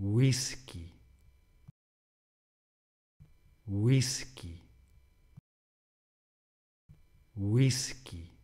whisky whisky whisky